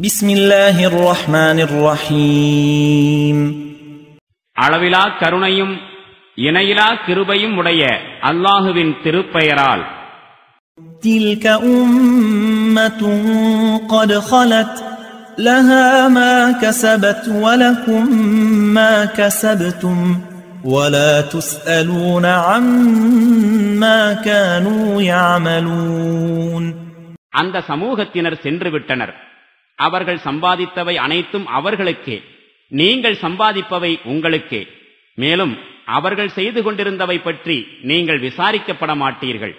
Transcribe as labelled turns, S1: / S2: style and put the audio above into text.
S1: بسم الله الرحمن الرحيم
S2: அளவிலா கருணையும் இணையிலா கிருபையும் உடைய அல்லாஹுவின் திருப்பெயரால்
S3: تلك أمة قد خلت لها ما كسبت ولكم ما كسبتم ولا تسألون عما كانوا
S4: يعملون
S5: அந்த சமூகத்தினர் சென்று விட்டனர் அவர்கள் சம்பாதித்தவை அனைத்தும் அவர்களுக்கே நீங்கள் சம்பாதிப்பவை உங்களுக்கே மேலும் அவர்கள் செய்து கொண்டிருந்தவை பற்றி நீங்கள் விசாரிக்கப்பட மாட்டீர்கள்